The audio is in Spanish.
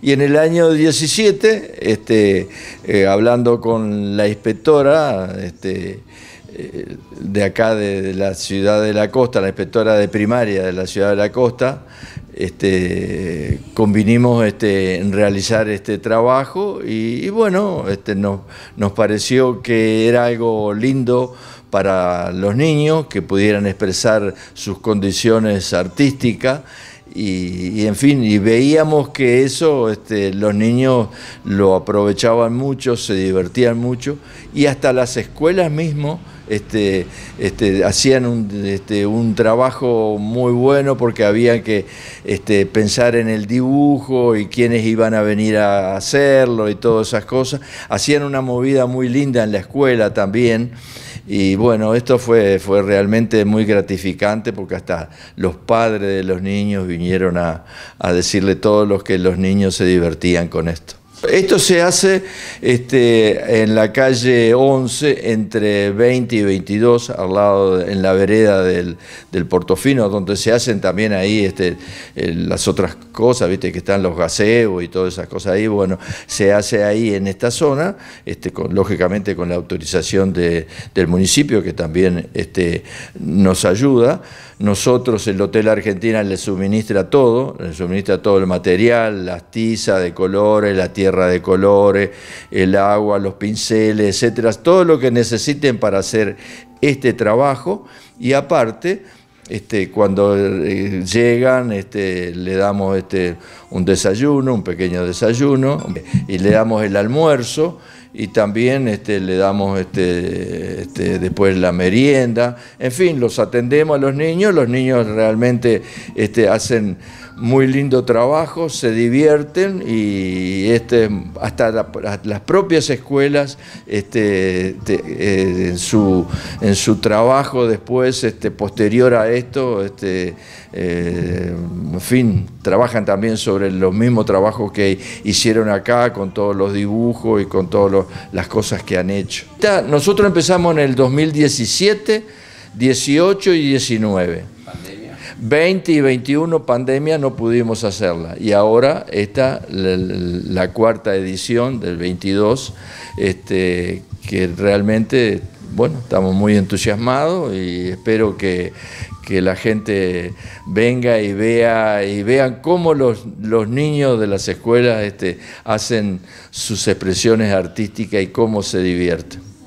Y en el año 17, este, eh, hablando con la inspectora este, eh, de acá de, la ciudad de la costa, la inspectora de primaria de la ciudad de la costa, este, convinimos este, en realizar este trabajo y, bueno, nos pareció que era algo lindo para los niños, que pudieran expresar sus condiciones artísticas y, en fin, y veíamos que eso este, los niños lo aprovechaban mucho, se divertían mucho y hasta las escuelas mismo este, este, hacían un, un, trabajo muy bueno porque había que pensar en el dibujo y quiénes iban a venir a hacerlo y todas esas cosas. Hacían una movida muy linda en la escuela también. Y bueno, esto fue, fue realmente muy gratificante porque hasta los padres de los niños vinieron a, a decirle todos los que los niños se divertían con esto. Esto se hace este, en la calle 11, entre 20 y 22, al lado, en la vereda del, del Portofino, donde se hacen también ahí este, eh, las otras cosas, viste que están los gazebos y todas esas cosas ahí. Bueno, se hace ahí en esta zona, este, lógicamente con la autorización del municipio, que también nos ayuda. Nosotros, el Hotel Argentina, le suministra todo, le suministra todo el material, las tizas de colores, la tierra de colores, el agua, los pinceles, etcétera, todo lo que necesiten para hacer este trabajo y aparte este, cuando eh, llegan este, le damos este, un desayuno, un pequeño desayuno, y le damos el almuerzo y también este, le damos este, este, después la merienda, en fin, los atendemos a los niños, los niños realmente este, hacen muy lindo trabajo, se divierten y este, hasta las propias escuelas este, eh, en, su, trabajo después, este, posterior a esto, este, eh, en fin, trabajan también sobre los mismos trabajos que hicieron acá con todos los dibujos y con todas las cosas que han hecho. Nosotros empezamos en el 2017, 18 y 19 20 y 21 pandemia no pudimos hacerla y ahora está la, cuarta edición del 22, este, que realmente, bueno, estamos muy entusiasmados y espero que, la gente venga y vea y vean cómo los, niños de las escuelas este, hacen sus expresiones artísticas y cómo se divierten.